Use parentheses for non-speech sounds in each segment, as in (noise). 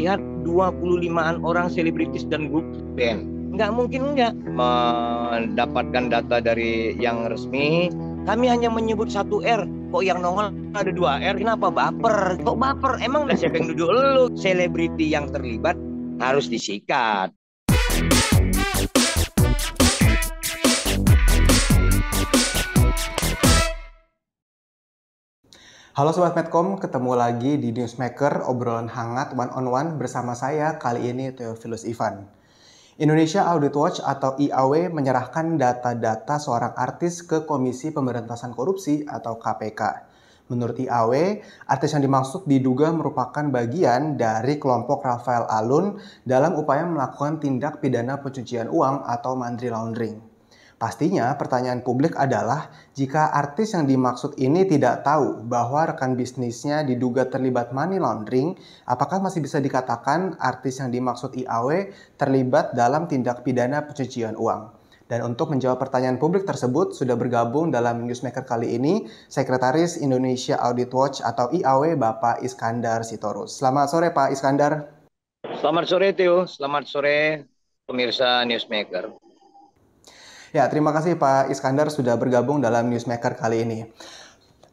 lihat 25-an orang selebritis dan grup band. Nggak mungkin nggak mendapatkan data dari yang resmi. Kami hanya menyebut satu R, kok yang nongol ada dua R kenapa baper kok baper emang udah siapa yang duduk lu selebriti yang terlibat harus disikat Halo Sobat Medcom, ketemu lagi di Newsmaker, obrolan hangat one on one bersama saya kali ini Teofilus Ivan. Indonesia Audit Watch atau IAW menyerahkan data-data seorang artis ke Komisi Pemberantasan Korupsi atau KPK. Menurut IAW, artis yang dimaksud diduga merupakan bagian dari kelompok Rafael Alun dalam upaya melakukan tindak pidana pencucian uang atau money laundering. Pastinya pertanyaan publik adalah jika artis yang dimaksud ini tidak tahu bahwa rekan bisnisnya diduga terlibat money laundering, apakah masih bisa dikatakan artis yang dimaksud IAW terlibat dalam tindak pidana pencucian uang? Dan untuk menjawab pertanyaan publik tersebut, sudah bergabung dalam Newsmaker kali ini Sekretaris Indonesia Audit Watch atau IAW Bapak Iskandar Sitorus. Selamat sore Pak Iskandar. Selamat sore Tio, selamat sore pemirsa Newsmaker. Ya, terima kasih Pak Iskandar sudah bergabung dalam Newsmaker kali ini.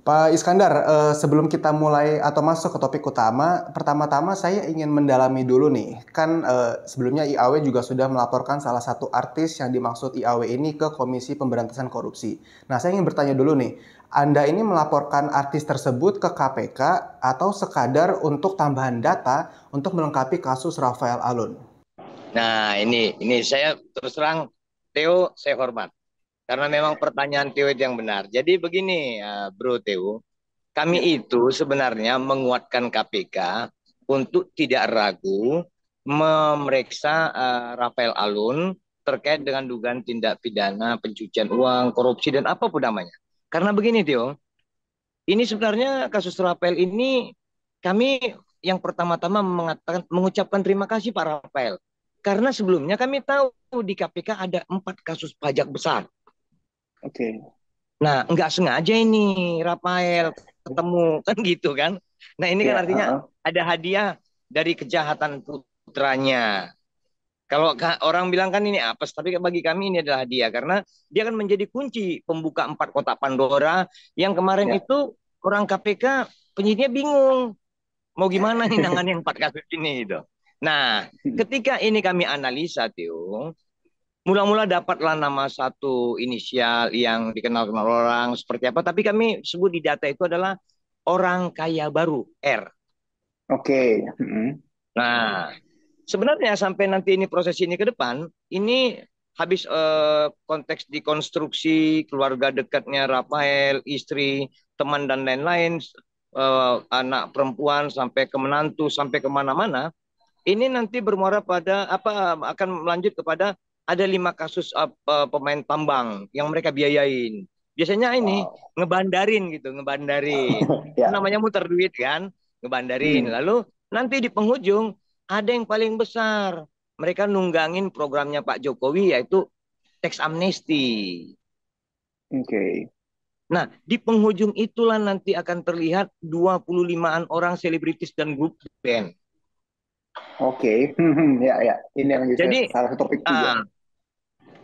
Pak Iskandar, eh, sebelum kita mulai atau masuk ke topik utama, pertama-tama saya ingin mendalami dulu nih. Kan eh, sebelumnya IAW juga sudah melaporkan salah satu artis yang dimaksud IAW ini ke Komisi Pemberantasan Korupsi. Nah, saya ingin bertanya dulu nih, Anda ini melaporkan artis tersebut ke KPK atau sekadar untuk tambahan data untuk melengkapi kasus Rafael Alun? Nah, ini ini saya terus terang Teo, saya hormat. Karena memang pertanyaan Teo itu yang benar. Jadi begini eh, Bro Teo, kami ya. itu sebenarnya menguatkan KPK untuk tidak ragu memeriksa eh, Rafael Alun terkait dengan dugaan tindak pidana pencucian uang, korupsi dan apapun namanya. Karena begini Teo, ini sebenarnya kasus Rafael ini kami yang pertama-tama mengatakan mengucapkan terima kasih Pak Rafael karena sebelumnya kami tahu di KPK ada empat kasus pajak besar. Oke. Okay. Nah, nggak sengaja ini Rafael ketemu (laughs) kan gitu kan. Nah, ini yeah. kan iya, artinya ada hadiah dari kejahatan putranya. Kalau orang bilang kan ini apa? tapi bagi kami ini adalah hadiah karena dia akan menjadi kunci pembuka empat kotak Pandora yang kemarin yeah. itu orang KPK penyidiknya bingung mau gimana (laughs) nih nanganin empat kasus ini gitu. Nah, ketika ini kami analisa, Tio, mula-mula dapatlah nama satu inisial yang dikenal kenal orang seperti apa, tapi kami sebut di data itu adalah orang kaya baru R. Oke. Okay. Mm-hmm. Nah, sebenarnya sampai nanti ini proses ini ke depan, ini habis eh, konteks dikonstruksi keluarga dekatnya Rafael, istri, teman dan lain-lain, eh, anak perempuan sampai ke menantu sampai kemana-mana ini nanti bermuara pada apa akan melanjut kepada ada lima kasus uh, pemain tambang yang mereka biayain. Biasanya ini wow. ngebandarin gitu, ngebandarin. (laughs) yeah. Namanya muter duit kan, ngebandarin. Hmm. Lalu nanti di penghujung ada yang paling besar. Mereka nunggangin programnya Pak Jokowi yaitu tax amnesty. Oke. Okay. Nah, di penghujung itulah nanti akan terlihat 25-an orang selebritis dan grup band. Oke, okay. Hmm, ya ya. Ini yang jadi salah satu topik juga. Uh,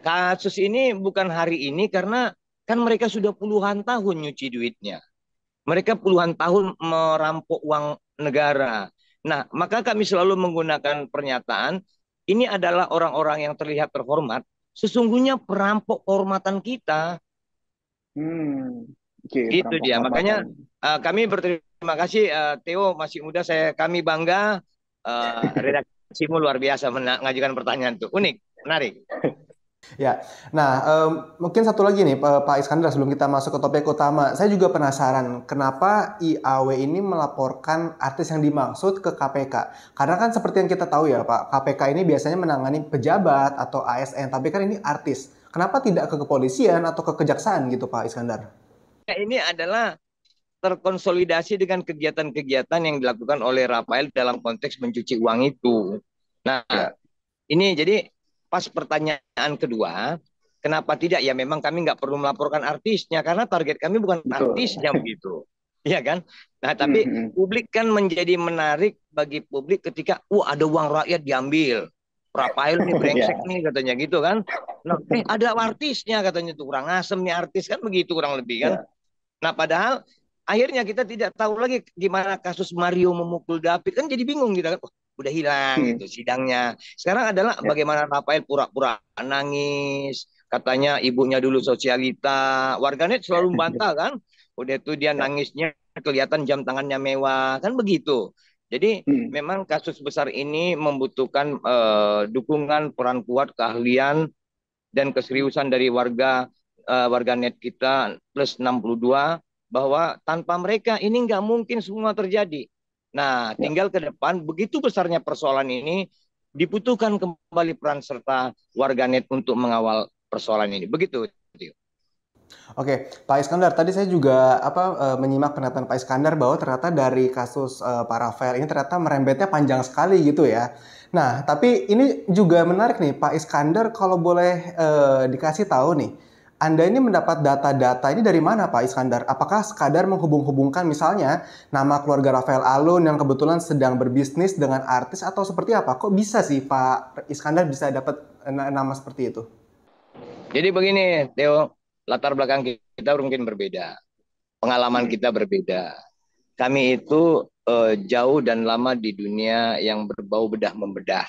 kasus ini bukan hari ini karena kan mereka sudah puluhan tahun nyuci duitnya. Mereka puluhan tahun merampok uang negara. Nah, maka kami selalu menggunakan pernyataan ini adalah orang-orang yang terlihat terhormat, sesungguhnya perampok kehormatan kita. Hmm. Okay, gitu dia. Makanya uh, kami berterima kasih uh, Theo masih muda saya kami bangga Redaksi, eh, redaksimu luar biasa mengajukan pertanyaan tuh. Unik, menarik. (laughs) Ya, nah um, mungkin satu lagi nih Pak Iskandar sebelum kita masuk ke topik utama, saya juga penasaran kenapa IAW ini melaporkan artis yang dimaksud ke KPK? Karena kan seperti yang kita tahu ya Pak, KPK ini biasanya menangani pejabat atau ASN, tapi kan ini artis. Kenapa tidak ke kepolisian atau ke kejaksaan gitu Pak Iskandar? ini adalah terkonsolidasi dengan kegiatan-kegiatan yang dilakukan oleh Rafael dalam konteks mencuci uang itu. Nah, ya. ini jadi pas pertanyaan kedua, kenapa tidak? Ya memang kami nggak perlu melaporkan artisnya karena target kami bukan Betul. artisnya (laughs) begitu. Iya kan? Nah, tapi hmm, hmm publik kan menjadi menarik bagi publik ketika wah ada uang rakyat diambil. Rafael nih (laughs) iya. brengsek yeah. nih katanya gitu kan. Nah, eh ada artisnya katanya tuh kurang asem nih artis kan begitu kurang lebih kan. Yeah. Nah, padahal akhirnya kita tidak tahu lagi gimana kasus Mario memukul David kan jadi bingung gitu kan oh, udah hilang hmm. gitu sidangnya sekarang adalah ya. bagaimana Rafael pura-pura nangis katanya ibunya dulu sosialita warganet selalu ya. membantah kan udah tuh dia ya. nangisnya kelihatan jam tangannya mewah kan begitu jadi hmm. memang kasus besar ini membutuhkan uh, dukungan peran kuat keahlian dan keseriusan dari warga uh, warganet kita plus 62 bahwa tanpa mereka ini nggak mungkin semua terjadi. Nah, ya. tinggal ke depan begitu besarnya persoalan ini dibutuhkan kembali peran serta warganet untuk mengawal persoalan ini. Begitu. Oke, Pak Iskandar, tadi saya juga apa e, menyimak pernyataan Pak Iskandar bahwa ternyata dari kasus uh, file ini ternyata merembetnya panjang sekali gitu ya. Nah, tapi ini juga menarik nih Pak Iskandar kalau boleh uh, dikasih tahu nih anda ini mendapat data-data ini dari mana Pak Iskandar? Apakah sekadar menghubung-hubungkan misalnya nama keluarga Rafael Alun yang kebetulan sedang berbisnis dengan artis atau seperti apa? Kok bisa sih Pak Iskandar bisa dapat nama seperti itu? Jadi begini, Theo, latar belakang kita mungkin berbeda. Pengalaman kita berbeda. Kami itu eh, jauh dan lama di dunia yang berbau bedah membedah.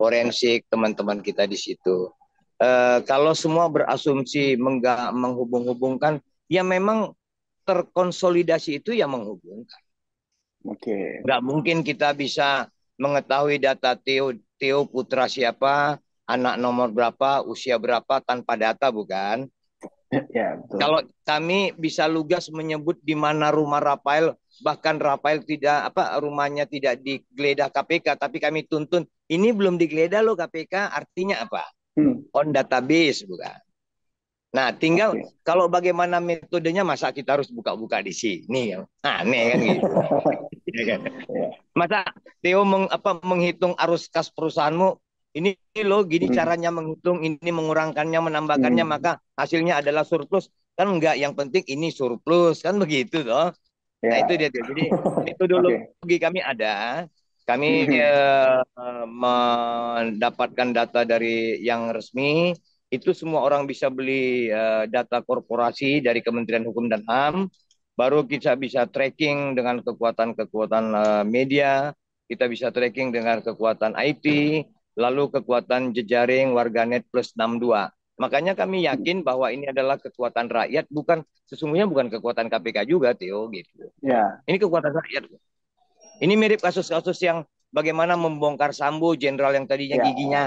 Forensik teman-teman kita di situ eh, kalau semua berasumsi menghubung-hubungkan, ya memang terkonsolidasi itu yang menghubungkan. Oke. Okay. Gak mungkin kita bisa mengetahui data Theo Theo putra siapa, anak nomor berapa, usia berapa tanpa data bukan? Ya, ya betul. Kalau kami bisa lugas menyebut di mana rumah Rafael, bahkan Rafael tidak apa rumahnya tidak digeledah KPK, tapi kami tuntun ini belum digeledah loh KPK, artinya apa? Hmm. on database bukan. Nah, tinggal okay. kalau bagaimana metodenya masa kita harus buka-buka di sini. Ya, aneh kan gitu. (laughs) Iya kan? Iya. masa Theo meng, apa menghitung arus kas perusahaanmu ini lo gini hmm. caranya menghitung ini mengurangkannya menambahkannya hmm. maka hasilnya adalah surplus kan enggak yang penting ini surplus kan begitu toh. Yeah. Nah, ya. itu dia. Jadi itu dulu okay. bagi kami ada kami hmm. eh, mendapatkan data dari yang resmi itu semua orang bisa beli uh, data korporasi dari Kementerian Hukum dan HAM, baru kita bisa tracking dengan kekuatan-kekuatan uh, media, kita bisa tracking dengan kekuatan IT, lalu kekuatan jejaring warganet plus 62. Makanya kami yakin bahwa ini adalah kekuatan rakyat, bukan sesungguhnya bukan kekuatan KPK juga, Theo gitu. Ya. Ini kekuatan rakyat. Ini mirip kasus-kasus yang bagaimana membongkar Sambu jenderal yang tadinya ya. giginya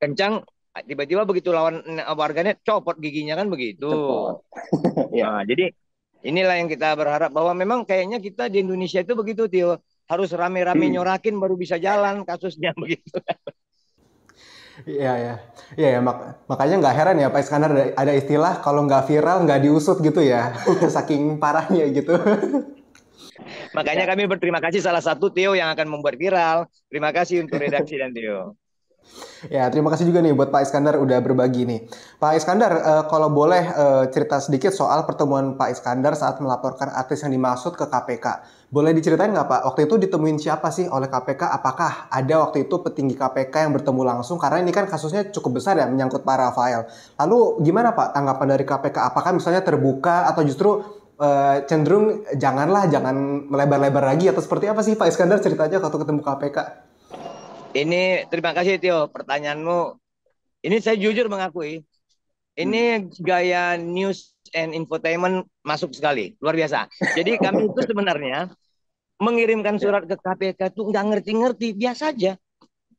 kencang, tiba-tiba begitu lawan eh, warganet copot giginya kan begitu. (laughs) ya. Nah, jadi inilah yang kita berharap bahwa memang kayaknya kita di Indonesia itu begitu Tio harus rame-rame hmm. nyorakin baru bisa jalan kasusnya (laughs) begitu. Iya ya, iya ya, mak makanya nggak heran ya Pak Iskandar ada istilah kalau nggak viral nggak diusut gitu ya, (laughs) saking parahnya gitu. (laughs) Makanya kami berterima kasih salah satu Theo yang akan membuat viral. Terima kasih untuk redaksi dan Theo. (laughs) Ya, terima kasih juga nih buat Pak Iskandar udah berbagi nih. Pak Iskandar, uh, kalau boleh uh, cerita sedikit soal pertemuan Pak Iskandar saat melaporkan artis yang dimaksud ke KPK. Boleh diceritain nggak Pak, waktu itu ditemuin siapa sih oleh KPK? Apakah ada waktu itu petinggi KPK yang bertemu langsung? Karena ini kan kasusnya cukup besar ya, menyangkut para Rafael. Lalu gimana Pak tanggapan dari KPK? Apakah misalnya terbuka atau justru Eh, cenderung janganlah jangan melebar-lebar lagi atau seperti apa sih Pak Iskandar ceritanya waktu ketemu KPK? Ini terima kasih Tio pertanyaanmu. Ini saya jujur mengakui ini hmm. gaya news and infotainment masuk sekali luar biasa. Jadi kami itu sebenarnya mengirimkan ya. surat ke KPK tuh nggak ngerti-ngerti biasa aja.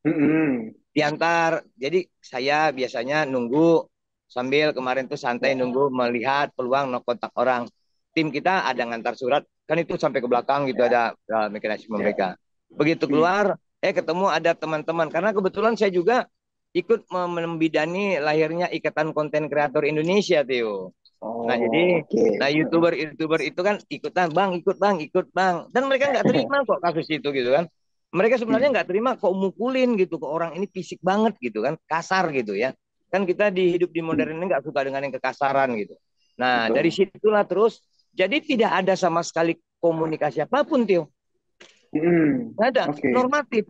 Hmm. Diantar jadi saya biasanya nunggu sambil kemarin tuh santai ya. nunggu melihat peluang no kontak orang tim kita ada ngantar surat kan itu sampai ke belakang gitu yeah. ada ya. uh, mekanisme yeah. mereka begitu hmm. keluar eh ketemu ada teman-teman karena kebetulan saya juga ikut membidani lahirnya ikatan konten kreator Indonesia Tio Oh, nah jadi, okay. nah youtuber youtuber itu kan ikutan bang, ikut bang, ikut bang, dan mereka nggak terima kok kasus itu gitu kan. Mereka sebenarnya hmm. nggak terima kok mukulin gitu kok orang ini fisik banget gitu kan, kasar gitu ya. Kan kita di hidup di modern ini nggak suka dengan yang kekasaran gitu. Nah Betul. dari situlah terus jadi tidak ada sama sekali komunikasi apapun, Tio. Hmm. Tidak ada, okay. normatif.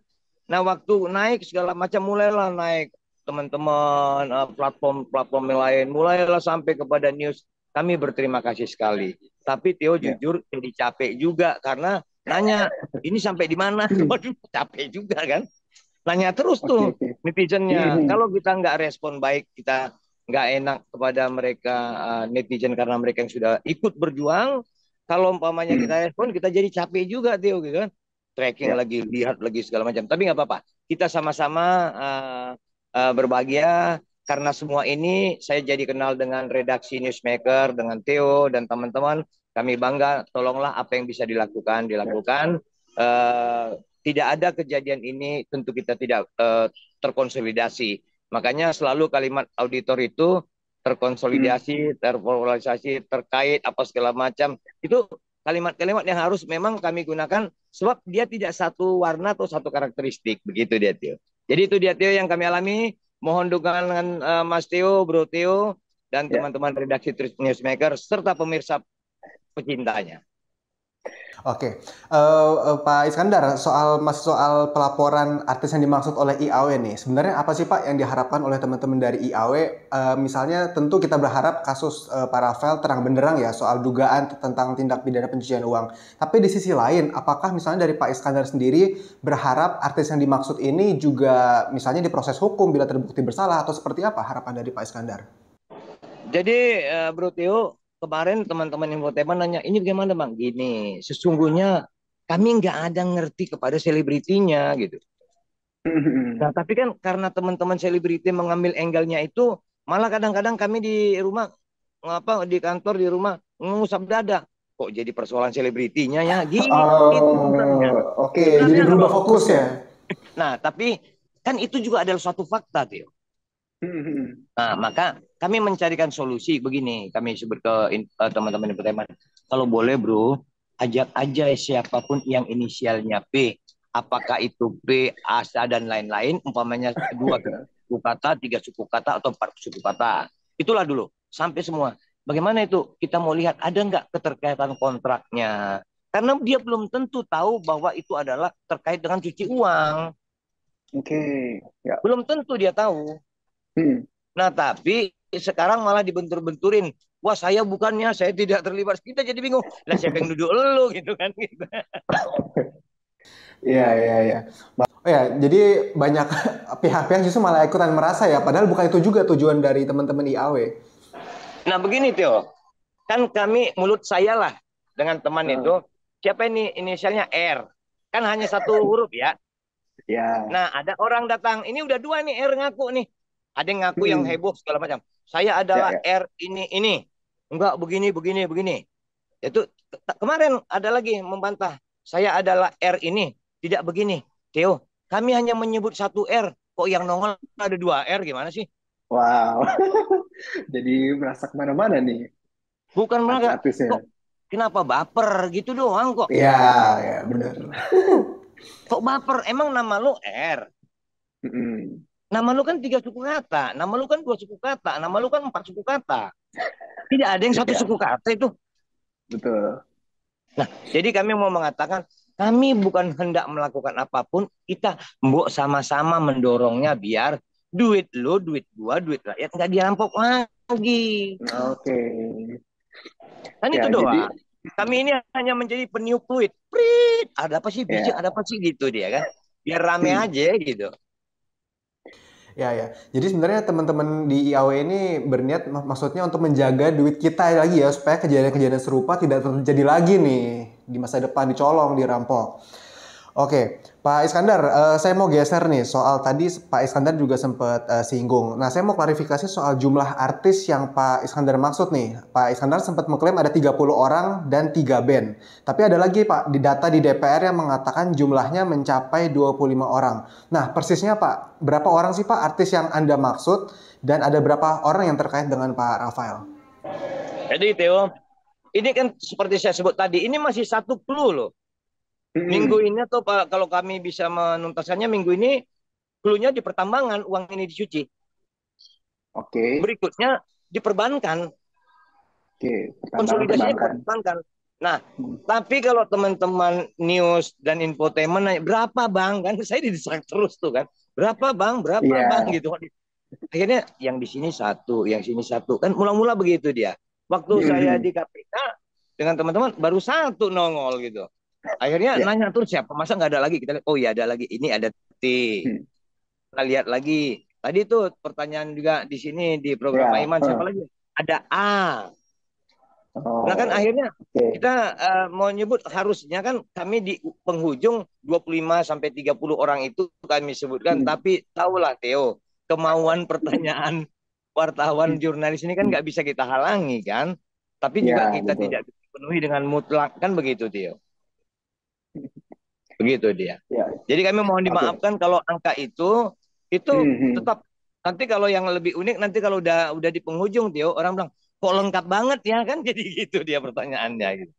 Nah, waktu naik segala macam mulailah naik teman-teman platform-platform eh, yang lain, mulailah sampai kepada news. Kami berterima kasih sekali. Tapi Tio yeah. jujur jadi capek juga karena nanya ini sampai di mana? Hmm. (laughs) Waduh, capek juga kan. Nanya terus tuh okay, okay. netizennya. Mm -hmm. Kalau kita nggak respon baik, kita nggak enak kepada mereka uh, netizen karena mereka yang sudah ikut berjuang kalau umpamanya hmm. kita respon kita jadi capek juga Theo gitu kan tracking ya. lagi lihat lagi segala macam tapi nggak apa-apa kita sama-sama uh, uh, berbahagia karena semua ini saya jadi kenal dengan redaksi newsmaker dengan Theo dan teman-teman kami bangga tolonglah apa yang bisa dilakukan dilakukan uh, tidak ada kejadian ini tentu kita tidak uh, terkonsolidasi Makanya selalu kalimat auditor itu terkonsolidasi, hmm. terpolarisasi, terkait apa segala macam. Itu kalimat-kalimat yang harus memang kami gunakan sebab dia tidak satu warna atau satu karakteristik begitu dia Tio. Jadi itu dia Tio yang kami alami. Mohon dukungan dengan uh, Mas Tio, Bro Tio dan ya. teman-teman ya. redaksi Newsmaker serta pemirsa pecintanya. Oke, okay. uh, eh, uh, eh, Pak Iskandar, soal masih soal pelaporan artis yang dimaksud oleh IAW nih, sebenarnya apa sih Pak yang diharapkan oleh teman-teman dari IAW? Uh, eh, misalnya, tentu kita berharap kasus uh, Rafael terang benderang ya soal dugaan tentang tindak pidana pencucian uang. Tapi di sisi lain, apakah misalnya dari Pak Iskandar sendiri berharap artis yang dimaksud ini juga misalnya diproses hukum bila terbukti bersalah atau seperti apa harapan dari Pak Iskandar? Jadi, uh, Bro Tio, kemarin teman-teman yang infotainment nanya ini bagaimana bang gini sesungguhnya kami nggak ada ngerti kepada selebritinya gitu mm-hmm. nah tapi kan karena teman-teman selebriti mengambil angle-nya itu malah kadang-kadang kami di rumah apa di kantor di rumah ngusap dada kok jadi persoalan selebritinya ya gini oh, gitu, oke okay. jadi berubah fokus ya nah tapi kan itu juga adalah suatu fakta Tio mm-hmm. nah maka kami mencarikan solusi begini kami sebut ke eh, teman-teman uh, teman kalau boleh bro ajak aja siapapun yang inisialnya P apakah itu P Asa dan lain-lain umpamanya dua suku kata tiga suku kata atau empat suku kata itulah dulu sampai semua bagaimana itu kita mau lihat ada nggak keterkaitan kontraknya karena dia belum tentu tahu bahwa itu adalah terkait dengan cuci uang oke okay. ya. belum tentu dia tahu hmm. nah tapi sekarang malah dibentur-benturin wah saya bukannya saya tidak terlibat kita jadi bingung lah siapa yang duduk lu gitu kan (laughs) Iya iya iya. Oh ya, jadi banyak (laughs) pihak-pihak justru malah ikutan merasa ya, padahal bukan itu juga tujuan dari teman-teman IAW. Nah begini Tio, kan kami mulut saya lah dengan teman hmm. itu, siapa ini inisialnya R, kan hanya satu (laughs) huruf ya. Ya. Nah ada orang datang, ini udah dua nih R ngaku nih, ada yang ngaku hmm. yang heboh segala macam saya adalah ya, ya. R ini ini enggak begini begini begini itu kemarin ada lagi membantah saya adalah R ini tidak begini Theo kami hanya menyebut satu R kok yang nongol ada dua R gimana sih wow (laughs) jadi merasa kemana-mana nih bukan merasa ya. kenapa baper gitu doang kok ya ya benar (laughs) kok baper emang nama lu R mm -mm. Nama lu kan tiga suku kata, nama lu kan dua suku kata, nama lu kan empat suku kata. Tidak ada yang satu suku kata itu. Betul. Nah, jadi kami mau mengatakan kami bukan hendak melakukan apapun, kita mbok sama-sama mendorongnya biar duit lu, duit gua, duit rakyat nggak dirampok lagi. Oke. Okay. Kan ya, itu doang. Jadi... Kami ini hanya menjadi peniup duit. Prit, ada apa sih bijak? ya. ada apa sih gitu dia kan. Biar rame hmm. aja gitu. Ya ya. Jadi sebenarnya teman-teman di IAW ini berniat mak maksudnya untuk menjaga duit kita lagi ya supaya kejadian-kejadian serupa tidak terjadi lagi nih di masa depan dicolong, dirampok. Oke, Pak Iskandar, uh, saya mau geser nih soal tadi Pak Iskandar juga sempat uh, eh, singgung. Nah, saya mau klarifikasi soal jumlah artis yang Pak Iskandar maksud nih. Pak Iskandar sempat mengklaim ada 30 orang dan 3 band. Tapi ada lagi Pak di data di DPR yang mengatakan jumlahnya mencapai 25 orang. Nah, persisnya Pak, berapa orang sih Pak artis yang Anda maksud dan ada berapa orang yang terkait dengan Pak Rafael? Jadi Theo, ini kan seperti saya sebut tadi, ini masih satu clue loh Hmm. Minggu ini atau Pak, kalau kami bisa menuntaskannya minggu ini, klunya di pertambangan uang ini dicuci. Oke. Okay. Berikutnya di perbankan. Oke. Okay. Konsolidasinya perbankan. perbankan. Nah, hmm. tapi kalau teman-teman news dan infotainment nanya, berapa bang? Kan (laughs) saya didesak terus tuh kan. Berapa bang? Berapa yeah. bang? Gitu. Akhirnya yang di sini satu, yang sini satu. Kan mula-mula begitu dia. Waktu hmm. saya di KPK dengan teman-teman baru satu nongol gitu. Akhirnya yeah. nanya tuh siapa? Masa nggak ada lagi? Kita lihat, oh iya ada lagi. Ini ada T. Hmm. Kita lihat lagi. Tadi tuh pertanyaan juga di sini di program yeah. Iman siapa hmm. lagi? Ada A. Oh, nah kan akhirnya okay. kita uh, mau nyebut harusnya kan kami di penghujung 25 sampai 30 orang itu kami sebutkan hmm. tapi tahulah Theo kemauan pertanyaan (laughs) wartawan hmm. jurnalis ini kan nggak bisa kita halangi kan tapi juga ya, kita betul. tidak dipenuhi dengan mutlak kan begitu Theo. Begitu dia. Ya. Jadi kami mohon dimaafkan okay. kalau angka itu itu hmm, hmm. tetap nanti kalau yang lebih unik nanti kalau udah udah di penghujung Tio orang bilang kok lengkap banget ya kan (laughs) jadi gitu dia pertanyaannya gitu.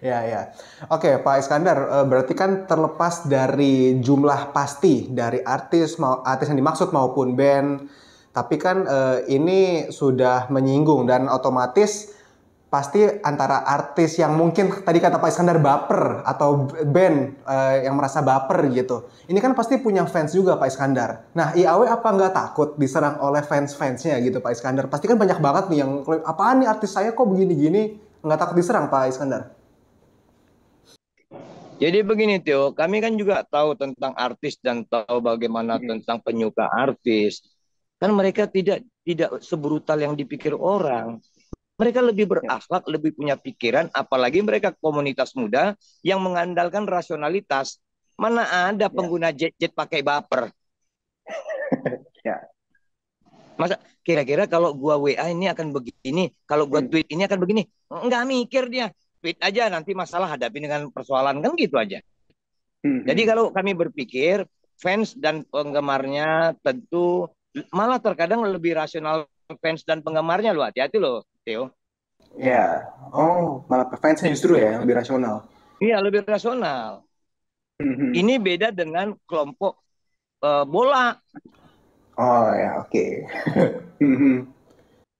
Ya, ya. Oke, Pak Iskandar, eh, berarti kan terlepas dari jumlah pasti dari artis mau artis yang dimaksud maupun band, tapi kan eh, ini sudah menyinggung dan otomatis pasti antara artis yang mungkin tadi kata Pak Iskandar baper atau band uh, yang merasa baper gitu. Ini kan pasti punya fans juga Pak Iskandar. Nah IAW apa nggak takut diserang oleh fans-fansnya gitu Pak Iskandar? Pasti kan banyak banget nih yang apaan nih artis saya kok begini-gini nggak takut diserang Pak Iskandar? Jadi begini Tio, kami kan juga tahu tentang artis dan tahu bagaimana hmm. tentang penyuka artis. Kan mereka tidak tidak sebrutal yang dipikir orang mereka lebih ya. berakhlak, lebih punya pikiran, apalagi mereka komunitas muda yang mengandalkan rasionalitas. Mana ada ya. pengguna jet-jet pakai baper? (laughs) ya. Masa kira-kira kalau gua WA ini akan begini, kalau gua hmm. tweet ini akan begini, Enggak mikir dia. Tweet aja nanti masalah hadapi dengan persoalan kan gitu aja. Hmm. Jadi kalau kami berpikir fans dan penggemarnya tentu malah terkadang lebih rasional fans dan penggemarnya loh hati-hati loh. Theo, Ya, yeah. oh malah fansnya justru ya lebih rasional. Iya lebih rasional. Mm-hmm. Ini beda dengan kelompok uh, bola. Oh ya oke. Okay. (laughs) Mhm.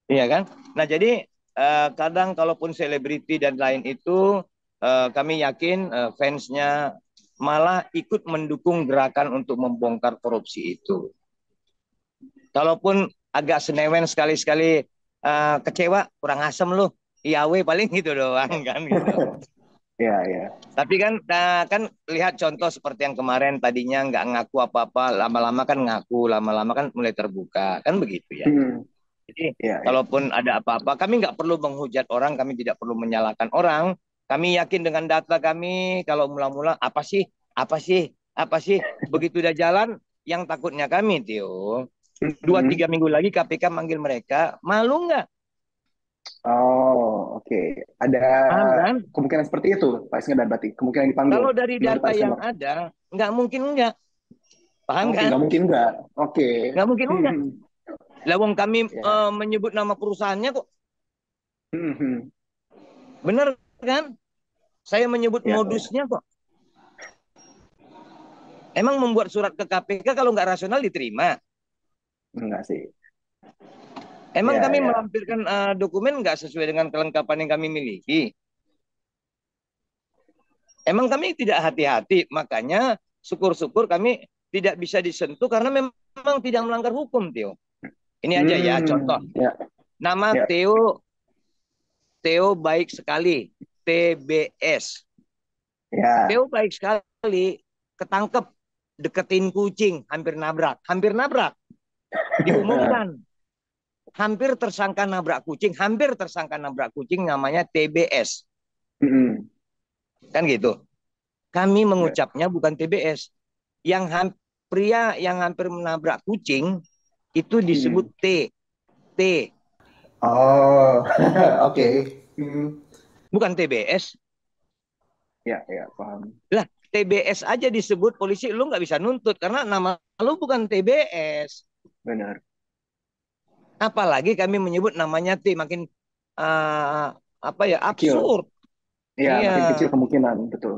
iya kan. Nah jadi uh, kadang kalaupun selebriti dan lain itu uh, kami yakin uh, fansnya malah ikut mendukung gerakan untuk membongkar korupsi itu. Kalaupun agak senewen sekali-sekali uh, kecewa kurang asem lu Yahweh paling gitu doang iya. kan gitu. (laughs) Iya, iya. Tapi kan nah, kan lihat contoh seperti yang kemarin tadinya nggak ngaku apa-apa, lama-lama kan ngaku, lama-lama kan mulai terbuka, kan begitu ya. Hmm. Jadi ya, kalaupun ada apa-apa, kami nggak perlu menghujat orang, kami tidak perlu menyalahkan orang. Kami yakin dengan data kami, kalau mula-mula apa sih, apa sih, apa sih, begitu udah jalan, yang takutnya kami, Tio, Dua hmm. tiga minggu lagi KPK manggil mereka, malu nggak? Oh, oke. Okay. Ada Paham, kan? kemungkinan seperti itu, Pak dan berarti kemungkinan dipanggil. Kalau dari data yang ada, nggak mungkin nggak. Paham okay, kan? Nggak mungkin nggak. Oke. Okay. Nggak mungkin hmm. nggak. Lawang kami yeah. Ya. uh, menyebut nama perusahaannya kok. Hmm. hmm. Bener kan? Saya menyebut yeah, ya. modusnya kok. Emang membuat surat ke KPK kalau nggak rasional diterima? Enggak sih. Emang ya, kami ya. melampirkan uh, dokumen enggak sesuai dengan kelengkapan yang kami miliki? Emang kami tidak hati-hati, makanya syukur-syukur kami tidak bisa disentuh karena memang tidak melanggar hukum, Tio. Ini aja ya, hmm, ya contoh. Ya. Nama ya. Theo Theo baik sekali, TBS. Ya. Theo baik sekali, ketangkep deketin kucing, hampir nabrak, hampir nabrak diumumkan hampir tersangka nabrak kucing, hampir tersangka nabrak kucing namanya TBS. Kan gitu. Kami mengucapnya ya. bukan TBS. Yang pria yang hampir menabrak kucing itu disebut mm. T. T. Oh, (laughs) oke. okay. Mm. Bukan TBS. Ya, ya, paham. Lah, TBS aja disebut polisi lu nggak bisa nuntut karena nama lu bukan TBS benar. Apalagi kami menyebut namanya T makin uh, apa ya absurd. Iya, ya. makin kecil kemungkinan, betul.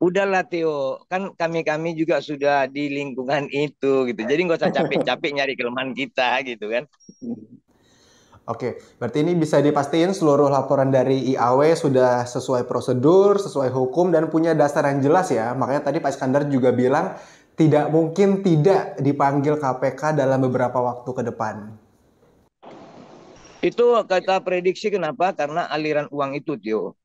Udahlah Theo kan kami-kami juga sudah di lingkungan itu gitu. Jadi nggak usah capek-capek nyari kelemahan kita gitu kan. Oke, berarti ini bisa dipastikan seluruh laporan dari IAW sudah sesuai prosedur, sesuai hukum, dan punya dasar yang jelas ya. Makanya tadi Pak Iskandar juga bilang tidak mungkin tidak dipanggil KPK dalam beberapa waktu ke depan. Itu kata prediksi kenapa? Karena aliran uang itu, Tio.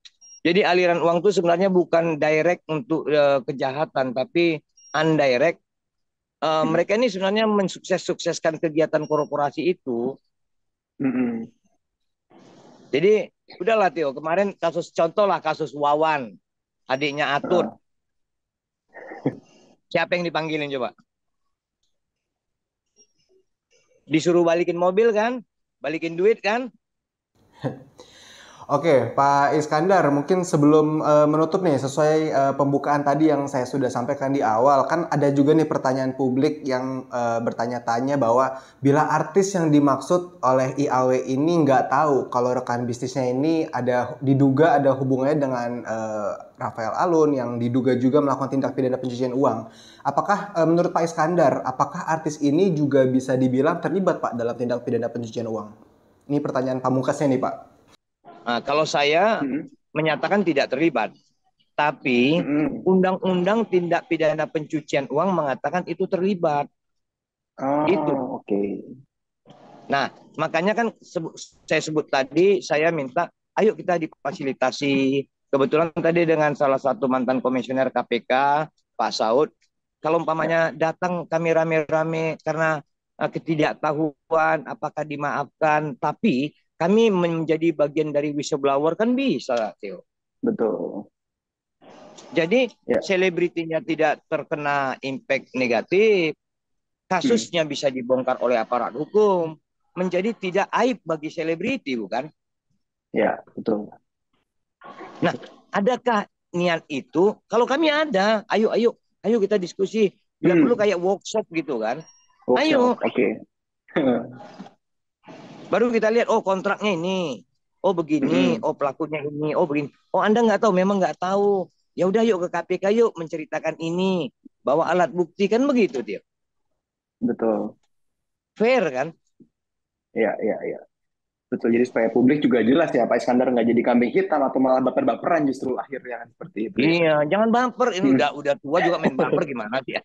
Jadi aliran uang itu sebenarnya bukan direct untuk uh, kejahatan, tapi undirect. Uh, eh, hmm. Mereka ini sebenarnya mensukses-sukseskan kegiatan korporasi itu. Hmm. Jadi udahlah Tio, kemarin kasus contoh lah kasus Wawan, adiknya Atur. Uh ah. Siapa yang dipanggilin coba? Disuruh balikin mobil kan? Balikin duit kan? (laughs) Oke, Pak Iskandar, mungkin sebelum uh, menutup nih, sesuai uh, pembukaan tadi yang saya sudah sampaikan di awal, kan ada juga nih pertanyaan publik yang uh, bertanya-tanya bahwa bila artis yang dimaksud oleh IAW ini nggak tahu kalau rekan bisnisnya ini ada diduga ada hubungannya dengan uh, Rafael Alun yang diduga juga melakukan tindak pidana pencucian uang, apakah uh, menurut Pak Iskandar, apakah artis ini juga bisa dibilang terlibat Pak dalam tindak pidana pencucian uang? Ini pertanyaan pamungkasnya nih Pak. Nah, kalau saya hmm. menyatakan tidak terlibat, tapi mm-hmm. undang-undang tindak pidana pencucian uang mengatakan itu terlibat. Oh, ah, itu. Oke. Okay. Nah, makanya kan saya sebut tadi saya minta ayo kita difasilitasi. Kebetulan tadi dengan salah satu mantan komisioner KPK, Pak Saud, kalau umpamanya ya. datang kami rame-rame karena eh, ketidaktahuan apakah dimaafkan, tapi kami menjadi bagian dari whistleblower kan bisa Theo. Betul. Jadi ya. selebritinya tidak terkena impact negatif, kasusnya hmm. bisa dibongkar oleh aparat hukum, menjadi tidak aib bagi selebriti bukan? Ya, betul. Nah, adakah niat itu? Kalau kami ada, ayo ayo ayo kita diskusi. Bila hmm. perlu kayak workshop gitu kan. Workshop. Ayo. Oke. Okay. (laughs) Baru kita lihat, oh kontraknya ini, oh begini, hmm. oh pelakunya ini, oh begini. Oh Anda nggak tahu, memang nggak tahu. Ya udah yuk ke KPK yuk menceritakan ini, bawa alat bukti kan begitu dia. Betul. Fair kan? ya ya ya Betul. Jadi supaya publik juga jelas ya Pak Iskandar nggak jadi kambing hitam atau malah baper-baperan justru akhirnya kan seperti itu. Iya, jangan baper. Ini hmm. udah udah tua juga main baper gimana sih ya?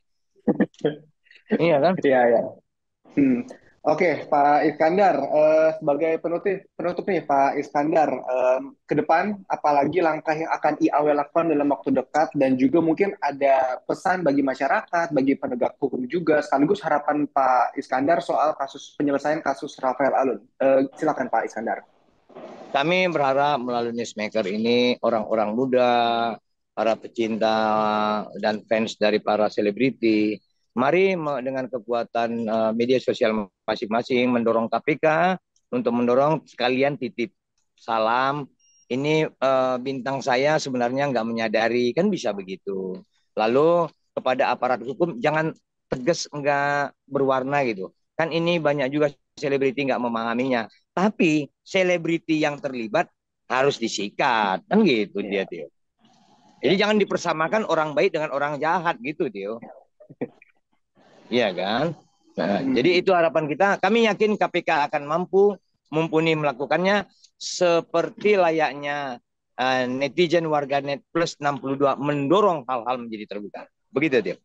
(laughs) iya kan? Iya iya. Hmm. Oke, Pak Iskandar, eh, sebagai penutup, penutup nih Pak Iskandar, eh, ke depan apalagi langkah yang akan IAW lakukan dalam waktu dekat dan juga mungkin ada pesan bagi masyarakat, bagi penegak hukum juga, sekaligus harapan Pak Iskandar soal kasus penyelesaian kasus Rafael Alun. Eh, silakan Pak Iskandar. Kami berharap melalui Newsmaker ini orang-orang muda, para pecinta dan fans dari para selebriti Mari dengan kekuatan eh, media sosial masing-masing mendorong KPK untuk mendorong sekalian titip salam. Ini eh, bintang saya sebenarnya nggak menyadari kan bisa begitu. Lalu kepada aparat hukum jangan tegas nggak berwarna gitu. Kan ini banyak juga selebriti nggak memahaminya. Tapi selebriti yang terlibat harus disikat kan gitu dia Tio. Jadi jangan dipersamakan orang baik dengan orang jahat gitu Tio. (laughs) Iya kan? Nah, hmm. Jadi itu harapan kita. Kami yakin KPK akan mampu mumpuni melakukannya seperti layaknya uh, netizen warganet plus 62 mendorong hal-hal menjadi terbuka. Begitu dia.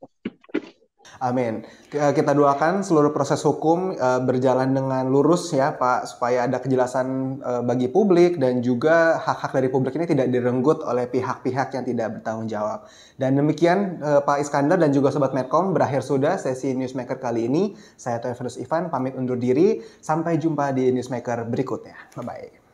Amin. Eh, kita doakan seluruh proses hukum eh, berjalan dengan lurus ya Pak, supaya ada kejelasan eh, bagi publik dan juga hak-hak dari publik ini tidak direnggut oleh pihak-pihak yang tidak bertanggung jawab. Dan demikian Pak Iskandar dan juga Sobat Medcom berakhir sudah sesi Newsmaker kali ini. Saya Tuan Ivan pamit undur diri. Sampai jumpa di Newsmaker berikutnya. Bye-bye.